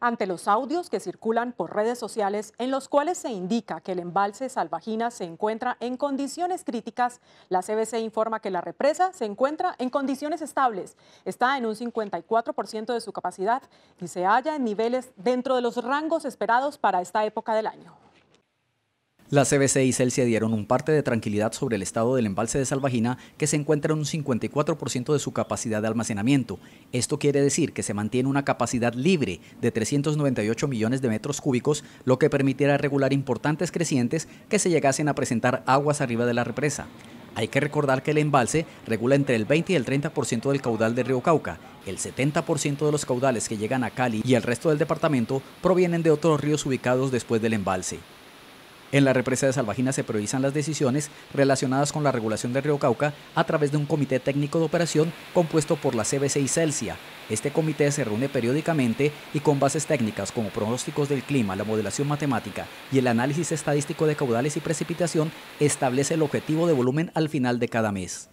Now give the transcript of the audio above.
ante los audios que circulan por redes sociales en los cuales se indica que el embalse Salvajina se encuentra en condiciones críticas, la CBC informa que la represa se encuentra en condiciones estables, está en un 54% de su capacidad y se halla en niveles dentro de los rangos esperados para esta época del año. La CBC y Celsia dieron un parte de tranquilidad sobre el estado del embalse de Salvagina, que se encuentra en un 54% de su capacidad de almacenamiento. Esto quiere decir que se mantiene una capacidad libre de 398 millones de metros cúbicos, lo que permitirá regular importantes crecientes que se llegasen a presentar aguas arriba de la represa. Hay que recordar que el embalse regula entre el 20 y el 30% del caudal del río Cauca. El 70% de los caudales que llegan a Cali y el resto del departamento provienen de otros ríos ubicados después del embalse. En la represa de Salvagina se priorizan las decisiones relacionadas con la regulación del río Cauca a través de un comité técnico de operación compuesto por la CBC y Celsia. Este comité se reúne periódicamente y con bases técnicas como pronósticos del clima, la modelación matemática y el análisis estadístico de caudales y precipitación establece el objetivo de volumen al final de cada mes.